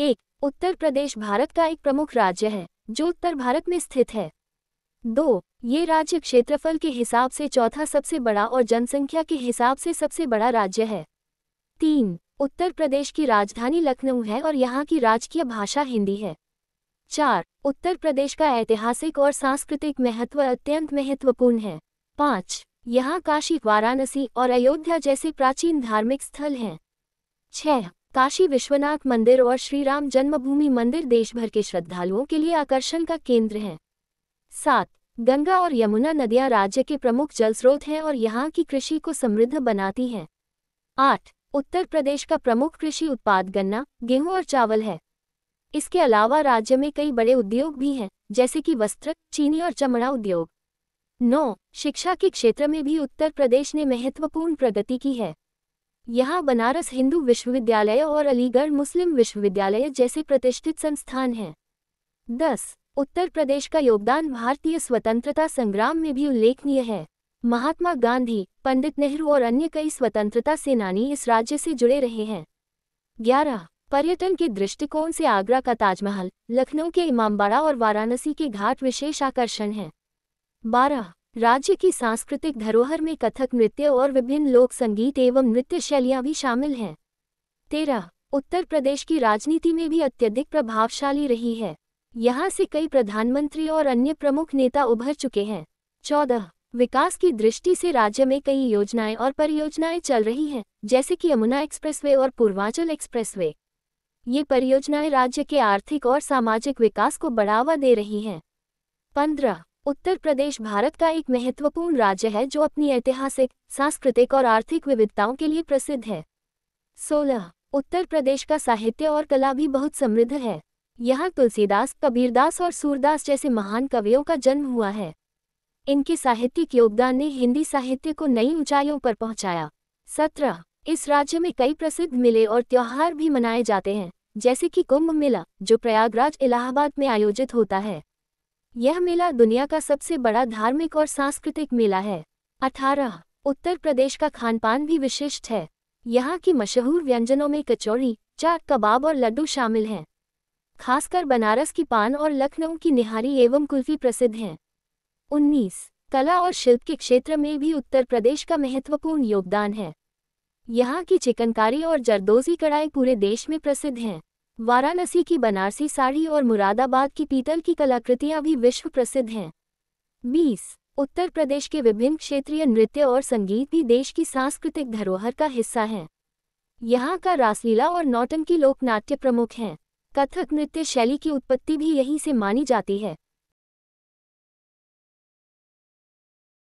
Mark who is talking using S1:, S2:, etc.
S1: एक उत्तर प्रदेश भारत का एक प्रमुख राज्य है जो उत्तर भारत में स्थित है दो ये राज्य क्षेत्रफल के हिसाब से चौथा सबसे बड़ा और जनसंख्या के हिसाब से सबसे बड़ा राज्य है तीन उत्तर प्रदेश की राजधानी लखनऊ है और यहाँ की राजकीय भाषा हिंदी है चार उत्तर प्रदेश का ऐतिहासिक और सांस्कृतिक महत्व अत्यंत महत्वपूर्ण है पाँच यहाँ काशी वाराणसी और अयोध्या जैसे प्राचीन धार्मिक स्थल हैं छह काशी विश्वनाथ मंदिर और श्रीराम जन्मभूमि मंदिर देशभर के श्रद्धालुओं के लिए आकर्षण का केंद्र हैं सात गंगा और यमुना नदियां राज्य के प्रमुख जलस्रोत हैं और यहाँ की कृषि को समृद्ध बनाती हैं आठ उत्तर प्रदेश का प्रमुख कृषि उत्पाद गन्ना गेहूं और चावल है इसके अलावा राज्य में कई बड़े उद्योग भी हैं जैसे कि वस्त्र चीनी और चमड़ा उद्योग नौ शिक्षा के क्षेत्र में भी उत्तर प्रदेश ने महत्वपूर्ण प्रगति की है यहाँ बनारस हिंदू विश्वविद्यालय और अलीगढ़ मुस्लिम विश्वविद्यालय जैसे प्रतिष्ठित संस्थान हैं दस उत्तर प्रदेश का योगदान भारतीय स्वतंत्रता संग्राम में भी उल्लेखनीय है महात्मा गांधी पंडित नेहरू और अन्य कई स्वतंत्रता सेनानी इस राज्य से जुड़े रहे हैं ग्यारह पर्यटन के दृष्टिकोण से आगरा का ताजमहल लखनऊ के इमामबाड़ा और वाराणसी के घाट विशेष आकर्षण हैं बारह राज्य की सांस्कृतिक धरोहर में कथक नृत्य और विभिन्न लोक संगीत एवं नृत्य शैलियां भी शामिल हैं तेरह उत्तर प्रदेश की राजनीति में भी अत्यधिक प्रभावशाली रही है यहाँ से कई प्रधानमंत्री और अन्य प्रमुख नेता उभर चुके हैं चौदह विकास की दृष्टि से राज्य में कई योजनाएं और परियोजनाएं चल रही हैं जैसे कि यमुना एक्सप्रेसवे और पूर्वांचल एक्सप्रेसवे ये परियोजनाएं राज्य के आर्थिक और सामाजिक विकास को बढ़ावा दे रही हैं पंद्रह उत्तर प्रदेश भारत का एक महत्वपूर्ण राज्य है जो अपनी ऐतिहासिक सांस्कृतिक और आर्थिक विविधताओं के लिए प्रसिद्ध है सोलह उत्तर प्रदेश का साहित्य और कला भी बहुत समृद्ध है यहाँ तुलसीदास कबीरदास और सूरदास जैसे महान कवियों का जन्म हुआ है इनके साहित्यिक योगदान ने हिंदी साहित्य को नई ऊंचाइयों पर पहुंचाया सत्रह इस राज्य में कई प्रसिद्ध मेले और त्यौहार भी मनाए जाते हैं जैसे कि कुंभ मेला जो प्रयागराज इलाहाबाद में आयोजित होता है यह मेला दुनिया का सबसे बड़ा धार्मिक और सांस्कृतिक मेला है अठारह उत्तर प्रदेश का खानपान भी विशिष्ट है यहाँ की मशहूर व्यंजनों में कचौड़ी चाट कबाब और लड्डू शामिल हैं खासकर बनारस की पान और लखनऊ की निहारी एवं कुल्फी प्रसिद्ध हैं उन्नीस कला और शिल्प के क्षेत्र में भी उत्तर प्रदेश का महत्वपूर्ण योगदान है यहाँ की चिकनकारी और जरदोजी कढ़ाई पूरे देश में प्रसिद्ध हैं वाराणसी की बनारसी साड़ी और मुरादाबाद की पीतल की कलाकृतियां भी विश्व प्रसिद्ध हैं 20. उत्तर प्रदेश के विभिन्न क्षेत्रीय नृत्य और संगीत भी देश की सांस्कृतिक धरोहर का हिस्सा हैं यहाँ का रासलीला और नौटंकी लोकनाट्य प्रमुख हैं कथक नृत्य शैली की उत्पत्ति भी यहीं से मानी जाती है